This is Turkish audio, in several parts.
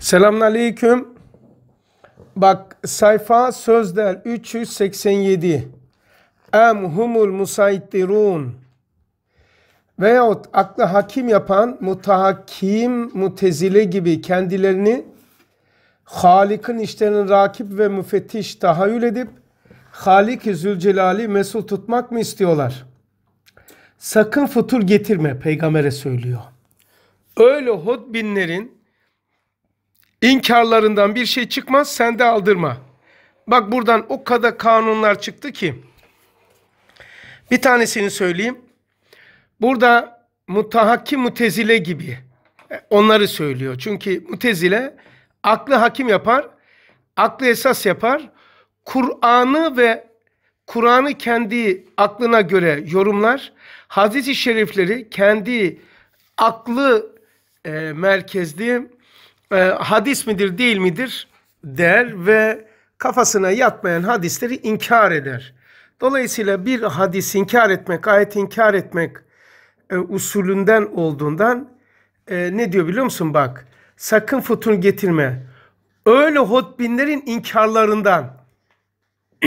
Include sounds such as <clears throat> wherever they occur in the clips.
Selamünaleyküm. Bak sayfa sözler 387. Em humul musaytirun. Veyahut akla hakim yapan mutahakkim, mutezile gibi kendilerini Halik'in işlerinin rakip ve müfettiş tahayyül edip Halik-i Zülcelal'i mesul tutmak mı istiyorlar? Sakın futur getirme peygambere söylüyor. Öyle hudbinlerin İnkarlarından bir şey çıkmaz sen de aldırma. Bak buradan o kadar kanunlar çıktı ki. Bir tanesini söyleyeyim. Burada mutahakki mutezile gibi e, onları söylüyor. Çünkü mutezile aklı hakim yapar, aklı esas yapar. Kur'an'ı ve Kur'an'ı kendi aklına göre yorumlar. hadis şerifleri kendi aklı e, merkezli e, hadis midir değil midir der ve kafasına yatmayan hadisleri inkar eder. Dolayısıyla bir hadis inkar etmek, ayet inkar etmek e, usulünden olduğundan e, ne diyor biliyor musun bak sakın futun getirme. Öyle hotbinlerin inkarlarından. <clears throat>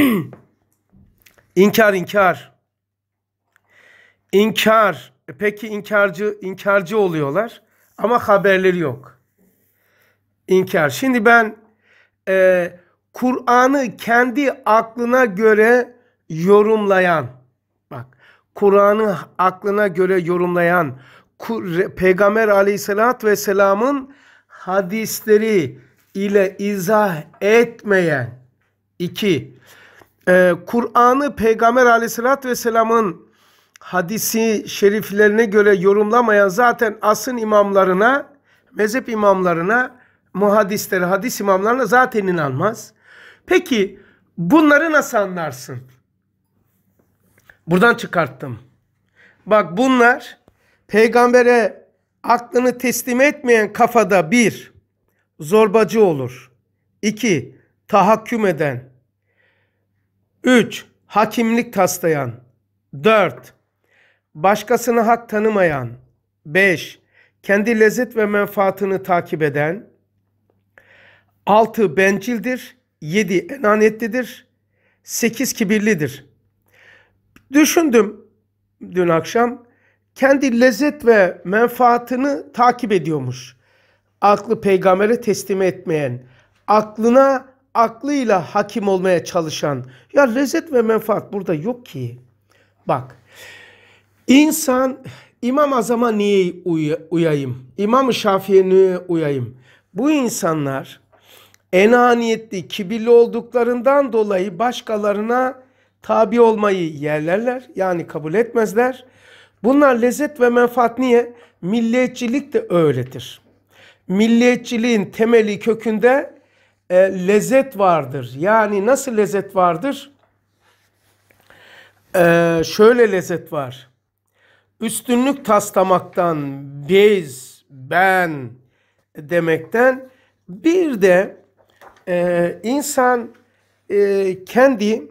inkar inkar. İnkar. E, peki inkarcı inkarcı oluyorlar ama haberleri yok inkar. Şimdi ben e, Kur'an'ı kendi aklına göre yorumlayan, bak Kur'an'ı aklına göre yorumlayan, Peygamber aleyhissalatü vesselamın hadisleri ile izah etmeyen, iki, e, Kur'an'ı Peygamber aleyhissalatü vesselamın hadisi şeriflerine göre yorumlamayan zaten asın imamlarına, mezhep imamlarına Muhadisleri, hadis imamlarına zaten inanmaz. Peki bunları nasıl anlarsın? Buradan çıkarttım. Bak bunlar peygambere aklını teslim etmeyen kafada bir zorbacı olur. İki tahakküm eden. Üç hakimlik taslayan. Dört başkasını hak tanımayan. Beş kendi lezzet ve menfaatını takip eden. 6 bencildir, 7 enaniyetlidir, 8 kibirlidir. Düşündüm dün akşam kendi lezzet ve menfaatini takip ediyormuş. Aklı peygambere teslim etmeyen, aklına aklıyla hakim olmaya çalışan. Ya lezzet ve menfaat burada yok ki. Bak insan İmam Azam'a niye uy uyayım? İmam-ı Şafii'ye niye uyayım? Bu insanlar enaniyetli, kibirli olduklarından dolayı başkalarına tabi olmayı yerlerler. Yani kabul etmezler. Bunlar lezzet ve menfaat niye? Milliyetçilik de öyledir. Milliyetçiliğin temeli kökünde e, lezzet vardır. Yani nasıl lezzet vardır? E, şöyle lezzet var. Üstünlük taslamaktan, biz, ben demekten bir de e, insan e, kendi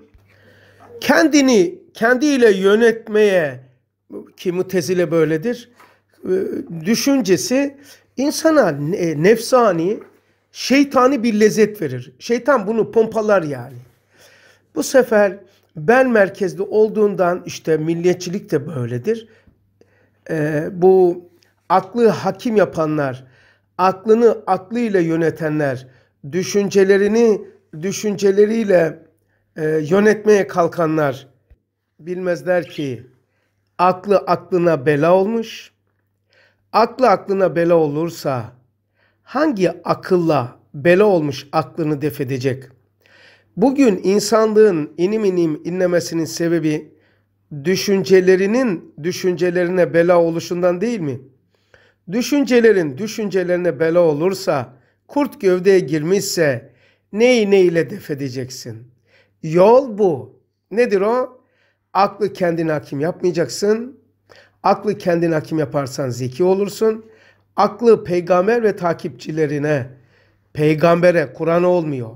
kendini kendiyle yönetmeye ki mutezile böyledir e, düşüncesi insana e, nefsani şeytani bir lezzet verir. Şeytan bunu pompalar yani. Bu sefer ben merkezli olduğundan işte milliyetçilik de böyledir. E, bu aklı hakim yapanlar, aklını aklıyla yönetenler, düşüncelerini düşünceleriyle e, yönetmeye kalkanlar bilmezler ki aklı aklına bela olmuş. Aklı aklına bela olursa hangi akılla bela olmuş aklını defedecek? Bugün insanlığın inim inim inlemesinin sebebi düşüncelerinin düşüncelerine bela oluşundan değil mi? Düşüncelerin düşüncelerine bela olursa Kurt gövdeye girmişse neyi ne ile def edeceksin? Yol bu. Nedir o? Aklı kendine hakim yapmayacaksın. Aklı kendine hakim yaparsan zeki olursun. Aklı peygamber ve takipçilerine, peygambere, Kur'an'a olmuyor.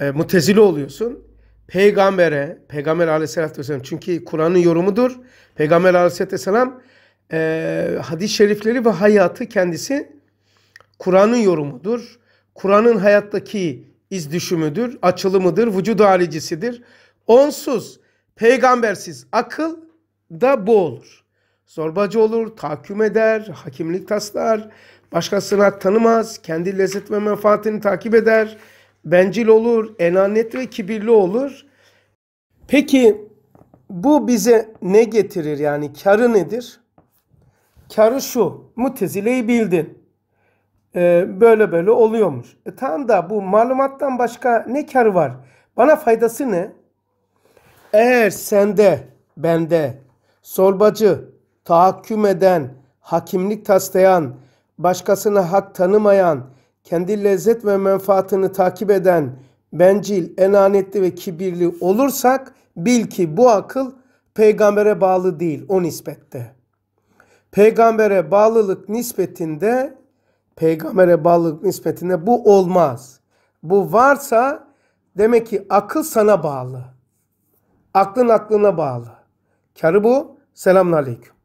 E, mutezili oluyorsun peygambere, peygamber aleyhissalatü vesselam çünkü Kur'an'ın yorumudur. Peygamber aleyhissalatü vesselam e, hadis-i şerifleri ve hayatı kendisi Kur'an'ın yorumudur. Kur'an'ın hayattaki iz düşümüdür, açılımıdır, vücud halicisidir. Onsuz, peygambersiz akıl da bu olur. Zorbacı olur, tahküm eder, hakimlik taslar, başkasına tanımaz, kendi lezzet ve menfaatini takip eder, bencil olur, enanet ve kibirli olur. Peki bu bize ne getirir yani karı nedir? Karı şu, mutezile bildin. Ee, böyle böyle oluyormuş. E tamam da bu malumattan başka ne kar var? Bana faydası ne? Eğer sende, bende solbacı, tahakküm eden, hakimlik taslayan, başkasına hak tanımayan, kendi lezzet ve menfaatini takip eden, bencil, enanetli ve kibirli olursak bil ki bu akıl peygambere bağlı değil o nispette. Peygambere bağlılık nispetinde peygambere bağlılık nispetinde bu olmaz. Bu varsa demek ki akıl sana bağlı. Aklın aklına bağlı. Karı bu. Selamun Aleyküm.